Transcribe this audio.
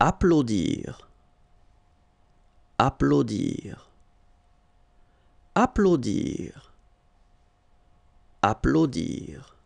applaudir, applaudir, applaudir, applaudir.